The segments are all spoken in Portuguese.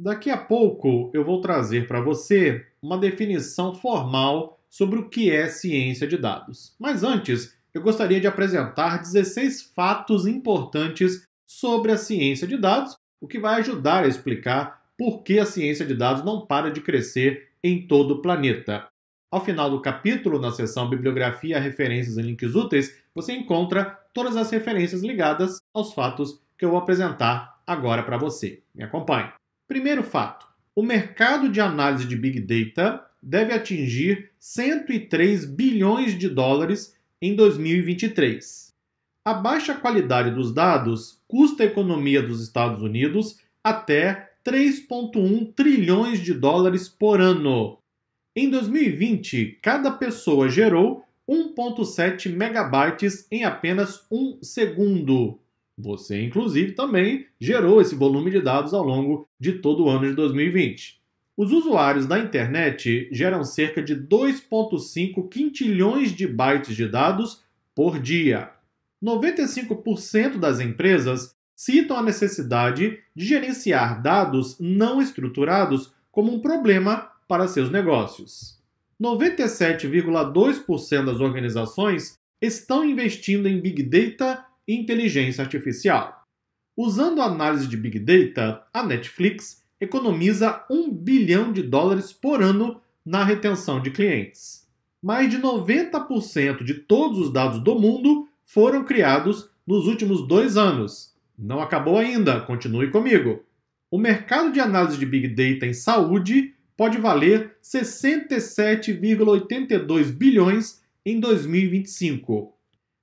Daqui a pouco eu vou trazer para você uma definição formal sobre o que é ciência de dados. Mas antes, eu gostaria de apresentar 16 fatos importantes sobre a ciência de dados, o que vai ajudar a explicar por que a ciência de dados não para de crescer em todo o planeta. Ao final do capítulo, na seção Bibliografia, Referências e Links Úteis, você encontra todas as referências ligadas aos fatos que eu vou apresentar agora para você. Me acompanhe! Primeiro fato: o mercado de análise de Big Data deve atingir 103 bilhões de dólares em 2023. A baixa qualidade dos dados custa a economia dos Estados Unidos até 3,1 trilhões de dólares por ano. Em 2020, cada pessoa gerou 1,7 megabytes em apenas um segundo. Você, inclusive, também gerou esse volume de dados ao longo de todo o ano de 2020. Os usuários da internet geram cerca de 2,5 quintilhões de bytes de dados por dia. 95% das empresas citam a necessidade de gerenciar dados não estruturados como um problema para seus negócios. 97,2% das organizações estão investindo em Big Data inteligência artificial. Usando a análise de Big Data, a Netflix economiza 1 bilhão de dólares por ano na retenção de clientes. Mais de 90% de todos os dados do mundo foram criados nos últimos dois anos. Não acabou ainda, continue comigo. O mercado de análise de Big Data em saúde pode valer 67,82 bilhões em 2025.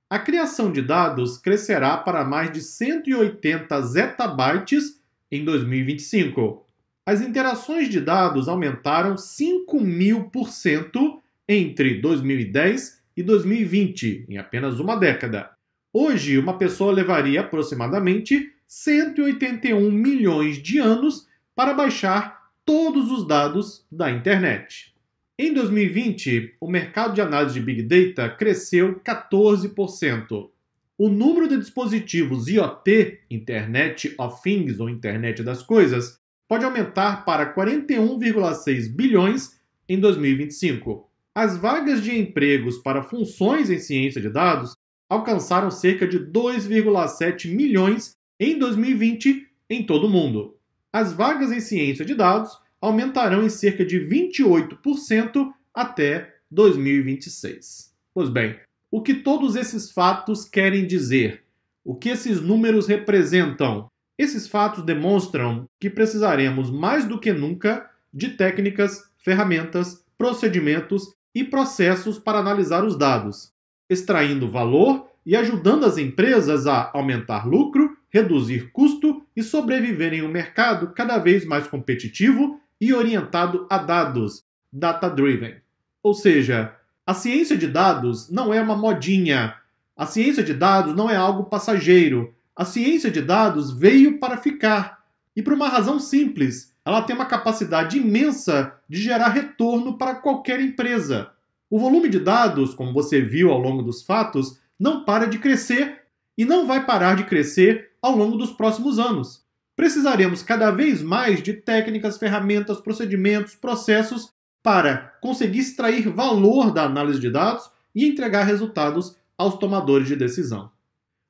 A criação de dados crescerá para mais de 180 zettabytes em 2025. As interações de dados aumentaram 5 mil por cento entre 2010 e 2020, em apenas uma década. Hoje, uma pessoa levaria aproximadamente 181 milhões de anos para baixar todos os dados da internet. Em 2020, o mercado de análise de Big Data cresceu 14%. O número de dispositivos IoT, Internet of Things ou Internet das Coisas, pode aumentar para 41,6 bilhões em 2025. As vagas de empregos para funções em ciência de dados alcançaram cerca de 2,7 milhões em 2020 em todo o mundo. As vagas em ciência de dados aumentarão em cerca de 28% até 2026. Pois bem, o que todos esses fatos querem dizer? O que esses números representam? Esses fatos demonstram que precisaremos mais do que nunca de técnicas, ferramentas, procedimentos e processos para analisar os dados, extraindo valor e ajudando as empresas a aumentar lucro, reduzir custo e sobreviver em um mercado cada vez mais competitivo e orientado a dados, data-driven. Ou seja, a ciência de dados não é uma modinha, a ciência de dados não é algo passageiro. A ciência de dados veio para ficar e por uma razão simples: ela tem uma capacidade imensa de gerar retorno para qualquer empresa. O volume de dados, como você viu ao longo dos fatos, não para de crescer e não vai parar de crescer ao longo dos próximos anos precisaremos cada vez mais de técnicas, ferramentas, procedimentos, processos para conseguir extrair valor da análise de dados e entregar resultados aos tomadores de decisão.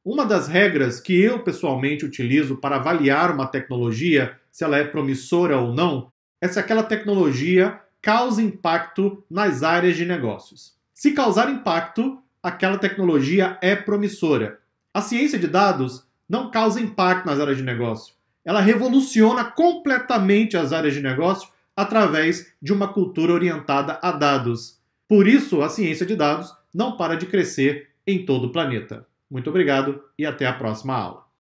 Uma das regras que eu pessoalmente utilizo para avaliar uma tecnologia, se ela é promissora ou não, é se aquela tecnologia causa impacto nas áreas de negócios. Se causar impacto, aquela tecnologia é promissora. A ciência de dados não causa impacto nas áreas de negócio ela revoluciona completamente as áreas de negócio através de uma cultura orientada a dados. Por isso, a ciência de dados não para de crescer em todo o planeta. Muito obrigado e até a próxima aula.